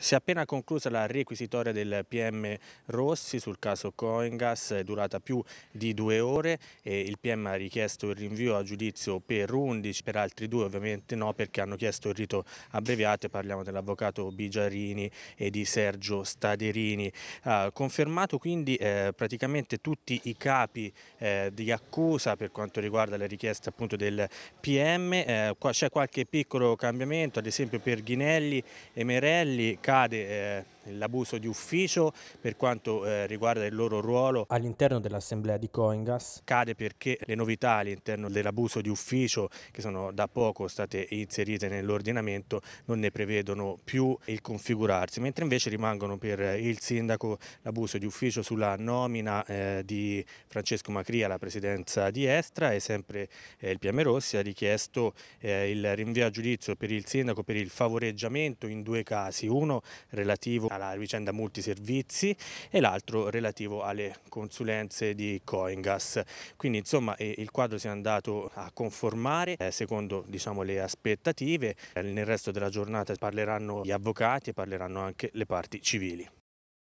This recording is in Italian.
Si è appena conclusa la requisitoria del PM Rossi sul caso Coingas, durata più di due ore e il PM ha richiesto il rinvio a giudizio per 11, per altri due ovviamente no perché hanno chiesto il rito abbreviato, parliamo dell'avvocato Bigiarini e di Sergio Staderini. Ha confermato quindi eh, praticamente tutti i capi eh, di accusa per quanto riguarda le richieste appunto del PM, eh, qua c'è qualche piccolo cambiamento ad esempio per Ghinelli e Merelli accade eh, l'abuso di ufficio per quanto eh, riguarda il loro ruolo. All'interno dell'assemblea di Coingas cade perché le novità all'interno dell'abuso di ufficio che sono da poco state inserite nell'ordinamento non ne prevedono più il configurarsi, mentre invece rimangono per il sindaco l'abuso di ufficio sulla nomina eh, di Francesco Macri alla presidenza di Estra e sempre eh, il PM Rossi ha richiesto eh, il rinvio a giudizio per il sindaco per il favoreggiamento in due casi, uno relativo a alla vicenda multiservizi e l'altro relativo alle consulenze di Coingas. Quindi insomma eh, il quadro si è andato a conformare eh, secondo diciamo, le aspettative. Nel resto della giornata parleranno gli avvocati e parleranno anche le parti civili.